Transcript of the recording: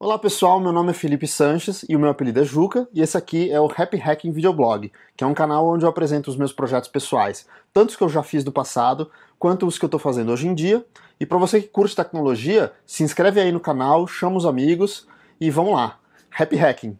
Olá pessoal, meu nome é Felipe Sanches e o meu apelido é Juca, e esse aqui é o Happy Hacking Videoblog, que é um canal onde eu apresento os meus projetos pessoais, tanto os que eu já fiz do passado, quanto os que eu estou fazendo hoje em dia. E para você que curte tecnologia, se inscreve aí no canal, chama os amigos e vamos lá. Happy Hacking!